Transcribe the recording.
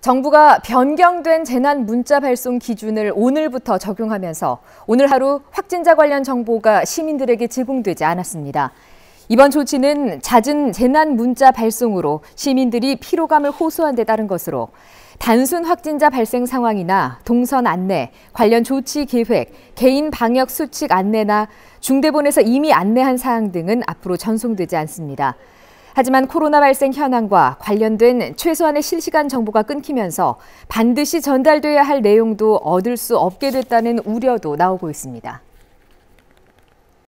정부가 변경된 재난 문자 발송 기준을 오늘부터 적용하면서 오늘 하루 확진자 관련 정보가 시민들에게 제공되지 않았습니다. 이번 조치는 잦은 재난 문자 발송으로 시민들이 피로감을 호소한 데 따른 것으로 단순 확진자 발생 상황이나 동선 안내, 관련 조치 계획, 개인 방역 수칙 안내나 중대본에서 이미 안내한 사항 등은 앞으로 전송되지 않습니다. 하지만 코로나 발생 현황과 관련된 최소한의 실시간 정보가 끊기면서 반드시 전달돼야 할 내용도 얻을 수 없게 됐다는 우려도 나오고 있습니다.